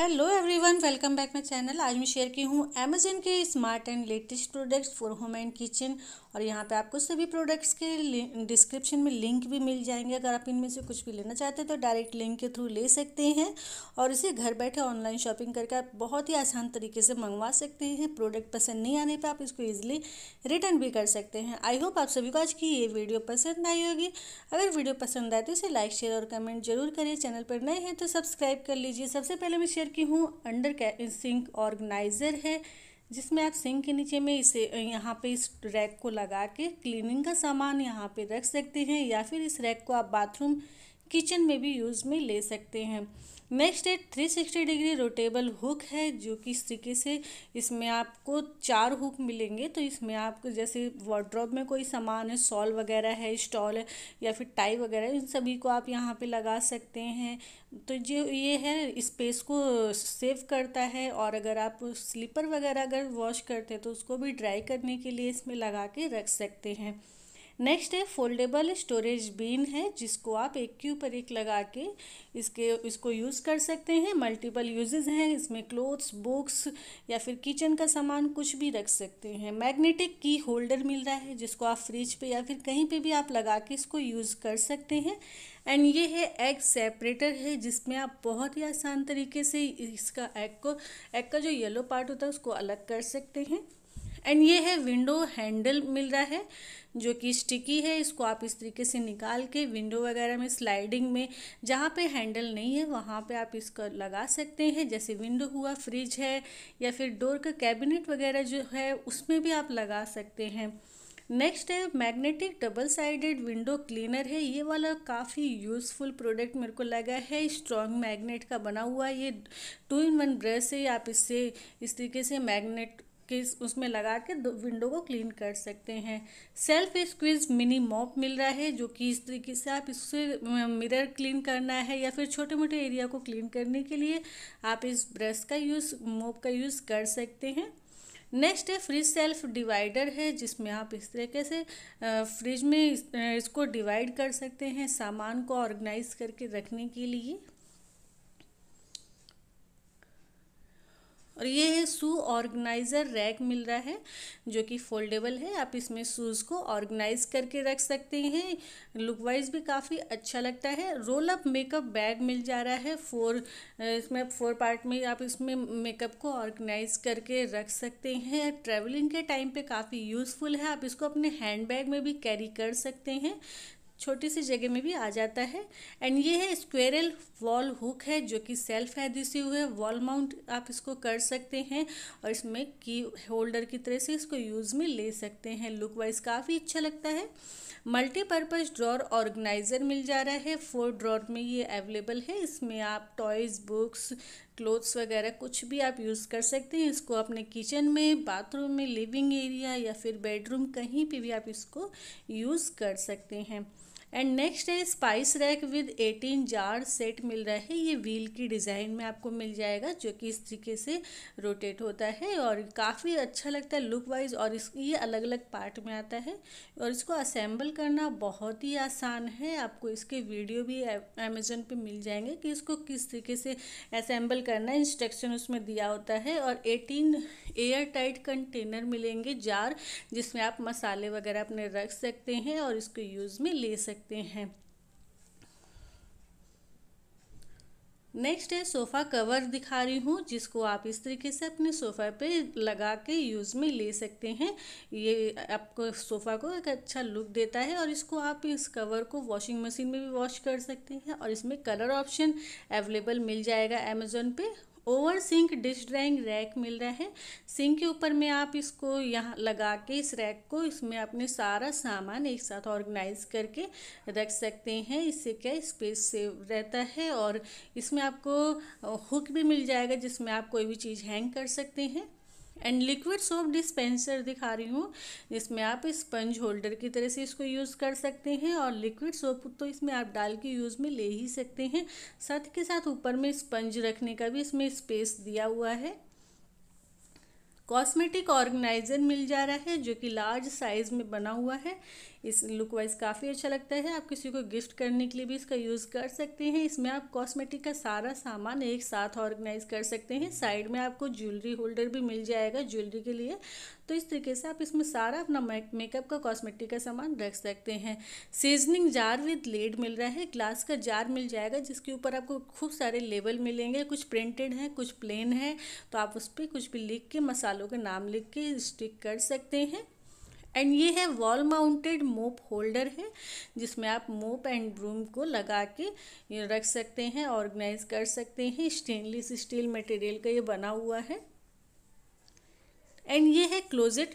hello everyone welcome back my channel आज मैं share की हूँ अमेजन के smart and latest products for home and kitchen और यहाँ पे आपको सभी प्रोडक्ट्स के डिस्क्रिप्शन में लिंक भी मिल जाएंगे अगर आप इनमें से कुछ भी लेना चाहते हैं तो डायरेक्ट लिंक के थ्रू ले सकते हैं और इसे घर बैठे ऑनलाइन शॉपिंग करके आप बहुत ही आसान तरीके से मंगवा सकते हैं प्रोडक्ट पसंद नहीं आने पर आप इसको ईजिली रिटर्न भी कर सकते हैं आई होप आप सभी को आज की ये वीडियो पसंद आई होगी अगर वीडियो पसंद आए तो इसे लाइक शेयर और कमेंट जरूर करिए चैनल पर नए हैं तो सब्सक्राइब कर लीजिए सबसे पहले मैं शेयर की हूँ अंडर सिंक ऑर्गेनाइज़र है जिसमें आप सिंक के नीचे में इसे यहाँ पे इस रैक को लगा के क्लीनिंग का सामान यहाँ पे रख सकते हैं या फिर इस रैक को आप बाथरूम किचन में भी यूज़ में ले सकते हैं नेक्स्ट है three sixty degree rotatable hook है जो कि इस तरीके से इसमें आपको चार हुक मिलेंगे तो इसमें आपको जैसे वार्ड्रॉप में कोई सामान है सॉल वगैरह है स्टॉल है या फिर टाई वगैरह इन सभी को आप यहाँ पे लगा सकते हैं तो जो ये है स्पेस को सेव करता है और अगर आप स्लीपर वगैरह अगर वॉश करते हैं तो उसको भी ड्राई करने के लिए इसमें लगा के रख सकते हैं नेक्स्ट है फोल्डेबल स्टोरेज बीन है जिसको आप एक के ऊपर एक लगा के इसके इसको यूज़ कर सकते हैं मल्टीपल यूजेस हैं इसमें क्लोथ्स बुक्स या फिर किचन का सामान कुछ भी रख सकते हैं मैग्नेटिक की होल्डर मिल रहा है जिसको आप फ्रिज पे या फिर कहीं पे भी आप लगा के इसको यूज़ कर सकते हैं एंड ये है एग सेपरेटर है जिसमें आप बहुत ही आसान तरीके से इसका एग को एग का जो येलो पार्ट होता है उसको अलग कर सकते हैं एंड ये है विंडो हैंडल मिल रहा है जो कि स्टिकी है इसको आप इस तरीके से निकाल के विंडो वगैरह में स्लाइडिंग में जहाँ पे हैंडल नहीं है वहाँ पे आप इसको लगा सकते हैं जैसे विंडो हुआ फ्रिज है या फिर डोर का कैबिनेट वगैरह जो है उसमें भी आप लगा सकते हैं नेक्स्ट है magnetic double sided window cleaner है ये वाला काफ़ी यूज़फुल प्रोडक्ट मेरे को लगा है स्ट्रॉन्ग मैग्नेट का बना हुआ ये टू इन वन ब्रश है आप इससे इस तरीके से मैग्नेट के उसमें लगा के विंडो को क्लीन कर सकते हैं सेल्फ स्क्वीज मिनी मॉप मिल रहा है जो कि इस तरीके से आप इससे मिरर क्लीन करना है या फिर छोटे मोटे एरिया को क्लीन करने के लिए आप इस ब्रश का यूज़ मोप का यूज़ कर सकते हैं नेक्स्ट है फ्रिज सेल्फ डिवाइडर है जिसमें आप इस तरीके से फ्रिज में इसको डिवाइड कर सकते हैं सामान को ऑर्गेनाइज करके रखने के लिए और ये है शू ऑर्गेनाइज़र रैक मिल रहा है जो कि फोल्डेबल है आप इसमें शूज़ को ऑर्गेनाइज करके रख सकते हैं लुक वाइज भी काफ़ी अच्छा लगता है रोल अप मेकअप बैग मिल जा रहा है फोर इसमें फोर पार्ट में आप इसमें मेकअप को ऑर्गेनाइज करके रख सकते हैं ट्रैवलिंग के टाइम पे काफ़ी यूज़फुल है आप इसको अपने हैंड बैग में भी कैरी कर सकते हैं छोटी सी जगह में भी आ जाता है एंड ये है स्क्वेरल वॉल हुक है जो कि सेल्फ एडिसिव है वॉल माउंट आप इसको कर सकते हैं और इसमें की होल्डर की तरह से इसको यूज़ में ले सकते हैं लुक वाइज काफ़ी अच्छा लगता है मल्टीपर्पज़ ड्रॉर ऑर्गेनाइज़र मिल जा रहा है फोर ड्रॉर में ये अवेलेबल है इसमें आप टॉयज़ बुक्स क्लोथ्स वगैरह कुछ भी आप यूज़ कर सकते हैं इसको अपने किचन में बाथरूम में लिविंग एरिया या फिर बेडरूम कहीं पे भी आप इसको यूज़ कर सकते हैं एंड नेक्स्ट है spice rack with 18 jar set मिल रहा है ये व्हील की डिज़ाइन में आपको मिल जाएगा जो कि इस तरीके से रोटेट होता है और काफ़ी अच्छा लगता है लुक वाइज और इस ये अलग अलग पार्ट में आता है और इसको असेंबल करना बहुत ही आसान है आपको इसके वीडियो भी अमेजोन पे मिल जाएंगे कि इसको किस तरीके से असेंबल करना है इंस्ट्रक्शन उसमें दिया होता है और एटीन एयर टाइट कंटेनर मिलेंगे जार जिसमें आप मसाले वगैरह अपने रख सकते हैं और इसको यूज़ में ले सकते सकते हैं नेक्स्ट है सोफ़ा कवर दिखा रही हूँ जिसको आप इस तरीके से अपने सोफ़ा पे लगा के यूज़ में ले सकते हैं ये आपको सोफ़ा को एक अच्छा लुक देता है और इसको आप इस कवर को वॉशिंग मशीन में भी वॉश कर सकते हैं और इसमें कलर ऑप्शन अवेलेबल मिल जाएगा अमेज़ोन पे over sink dish drying rack मिल रहा है सिंक के ऊपर में आप इसको यहाँ लगा के इस रैक को इसमें अपने सारा सामान एक साथ ऑर्गेनाइज करके रख सकते हैं इससे क्या स्पेस सेव रहता है और इसमें आपको हुक भी मिल जाएगा जिसमें आप कोई भी चीज़ हैंग कर सकते हैं एंड लिक्विड सोप डिस्पेंसर दिखा रही हूँ जिसमें आप स्पंज होल्डर की तरह से इसको यूज़ कर सकते हैं और लिक्विड सोप तो इसमें आप डाल के यूज़ में ले ही सकते हैं साथ के साथ ऊपर में स्पंज रखने का भी इसमें स्पेस दिया हुआ है कॉस्मेटिक ऑर्गेनाइज़र मिल जा रहा है जो कि लार्ज साइज़ में बना हुआ है इस लुक वाइज काफ़ी अच्छा लगता है आप किसी को गिफ्ट करने के लिए भी इसका यूज़ कर सकते हैं इसमें आप कॉस्मेटिक का सारा सामान एक साथ ऑर्गेनाइज कर सकते हैं साइड में आपको ज्वेलरी होल्डर भी मिल जाएगा ज्वेलरी के लिए तो इस तरीके से आप इसमें सारा अपना मेकअप का कॉस्मेटिक का सामान रख सकते हैं सीजनिंग जार विद लेड मिल रहा है ग्लास का जार मिल जाएगा जिसके ऊपर आपको खूब सारे लेवल मिलेंगे कुछ प्रिंटेड हैं कुछ प्लेन है तो आप उस पर कुछ भी लिख के मसालों के नाम लिख के स्टिक कर सकते हैं एंड ये है वॉल माउंटेड मोप होल्डर है जिसमें आप मोप एंड ब्रूम को लगा के रख सकते हैं ऑर्गेनाइज कर सकते हैं स्टेनलेस स्टील मटेरियल का ये बना हुआ है एंड ये है क्लोजेट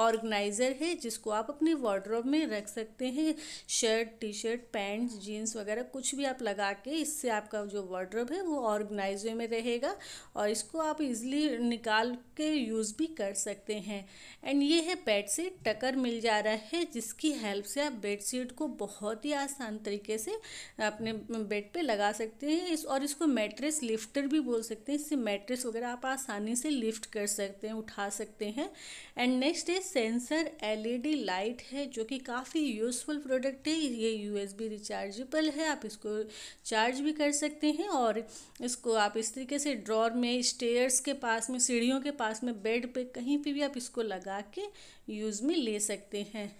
ऑर्गेनाइज़र है जिसको आप अपने वार्ड्रॉप में रख सकते हैं shirt T shirt pants jeans वगैरह कुछ भी आप लगा के इससे आपका जो वार्ड्रॉप है वो ऑर्गेनाइज में रहेगा और इसको आप इजीली निकाल के यूज़ भी कर सकते हैं एंड ये है बेड से टकर मिल जा रहा है जिसकी हेल्प से आप बेड शीट को बहुत ही आसान तरीके से अपने बेड पर लगा सकते हैं इस और इसको मेट्रेस लिफ्टर भी बोल सकते हैं इससे मेट्रेस वगैरह आप आसानी से लिफ्ट कर सकते हैं उठा सकते सकते हैं एंड नेक्स्ट है सेंसर एलईडी लाइट है जो कि काफ़ी यूज़फुल प्रोडक्ट है ये यूएसबी रिचार्जेबल है आप इसको चार्ज भी कर सकते हैं और इसको आप इस तरीके से ड्रॉर में स्टेयर्स के पास में सीढ़ियों के पास में बेड पे कहीं पे भी आप इसको लगा के यूज़ में ले सकते हैं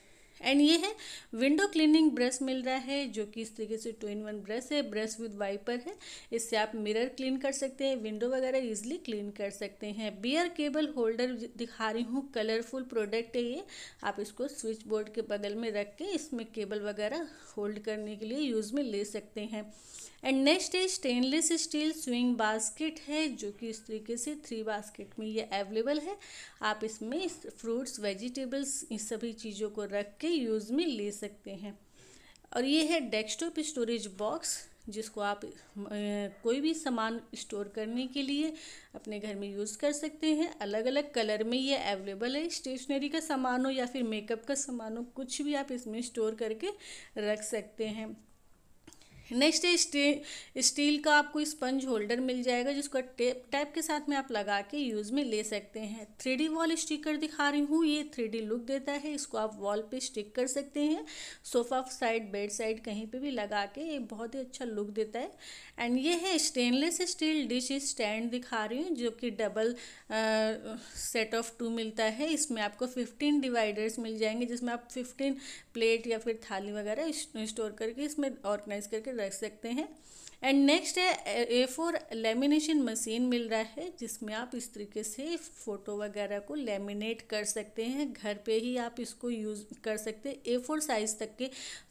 एंड ये है विंडो क्लीनिंग ब्रश मिल रहा है जो कि इस तरीके से टू इन वन ब्रश है ब्रश विद वाइपर है इससे आप मिरर क्लीन कर सकते हैं विंडो वगैरह इजिली क्लीन कर सकते हैं बियर केबल होल्डर दिखा रही हूँ कलरफुल प्रोडक्ट है ये आप इसको स्विच बोर्ड के बगल में रख के इसमें केबल वगैरह होल्ड करने के लिए यूज़ में ले सकते हैं एंड नेक्स्ट है स्टेनलेस स्टील स्विंग बास्केट है जो कि इस तरीके से थ्री बास्केट में ये अवेलेबल है आप इसमें फ्रूट्स वेजिटेबल्स इन सभी चीज़ों को रख के इजीली यूज़ में ले सकते हैं और ये है डेस्कटॉप स्टोरेज बॉक्स जिसको आप कोई भी सामान स्टोर करने के लिए अपने घर में यूज़ कर सकते हैं अलग अलग कलर में ये अवेलेबल है स्टेशनरी का सामान हो या फिर मेकअप का सामान हो कुछ भी आप इसमें स्टोर करके रख सकते हैं नेक्स्ट है स्टील स्टील का आपको स्पंज होल्डर मिल जाएगा जिसको टेप टाइप के साथ में आप लगा के यूज़ में ले सकते हैं थ्री डी वॉल स्टिकर दिखा रही हूँ ये थ्री डी लुक देता है इसको आप वॉल पे स्टिक कर सकते हैं सोफ़ा साइड बेड साइड कहीं पे भी लगा के ये बहुत ही अच्छा लुक देता है एंड ये है स्टेनलेस स्टील डिश स्टैंड दिखा रही हूँ जो कि डबल सेट ऑफ टू मिलता है इसमें आपको फिफ्टीन डिवाइडर्स मिल जाएंगे जिसमें आप फिफ्टीन प्लेट या फिर थाली वगैरह स्टोर करके इसमें ऑर्गेनाइज करके रख सकते हैं एंड नेक्स्ट है ए फोर लेमिनेशन मशीन मिल रहा है जिसमें आप इस तरीके से फ़ोटो वगैरह को लेमिनेट कर सकते हैं घर पे ही आप इसको यूज़ कर सकते हैं ए फोर साइज़ तक के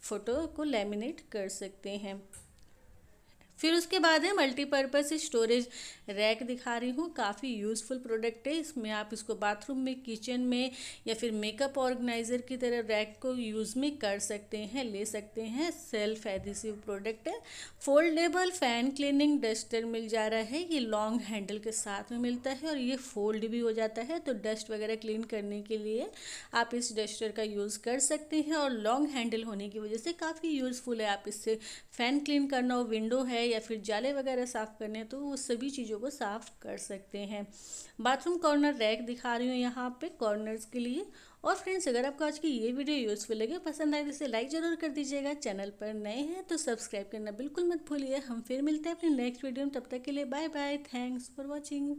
फ़ोटो को लेमिनेट कर सकते हैं फिर उसके बाद है मल्टीपर्पज़ स्टोरेज रैक दिखा रही हूँ काफ़ी यूज़फुल प्रोडक्ट है इसमें आप इसको बाथरूम में किचन में या फिर मेकअप ऑर्गेनाइज़र की तरह रैक को यूज़ में कर सकते हैं ले सकते हैं सेल्फ एडिसिव प्रोडक्ट है फोल्डेबल फ़ैन क्लीनिंग डस्टर मिल जा रहा है ये लॉन्ग हैंडल के साथ में मिलता है और ये फोल्ड भी हो जाता है तो डस्ट वगैरह क्लीन करने के लिए आप इस डस्टर का यूज़ कर सकते हैं और लॉन्ग हैंडल होने की वजह से काफ़ी यूज़फुल है आप इससे फ़ैन क्लीन करना हो विंडो है या फिर जाले वगैरह साफ़ करने तो वो सभी चीज़ों को साफ़ कर सकते हैं बाथरूम कॉर्नर रैक दिखा रही हूँ यहाँ पे कॉर्नर्स के लिए और फ्रेंड्स अगर आपको आज की ये वीडियो यूज़फुल लगे पसंद आए तो इसे लाइक ज़रूर कर दीजिएगा चैनल पर नए हैं तो सब्सक्राइब करना बिल्कुल मत भूलिए हम फिर मिलते हैं अपने नेक्स्ट वीडियो में तब तक के लिए bye bye thanks for watching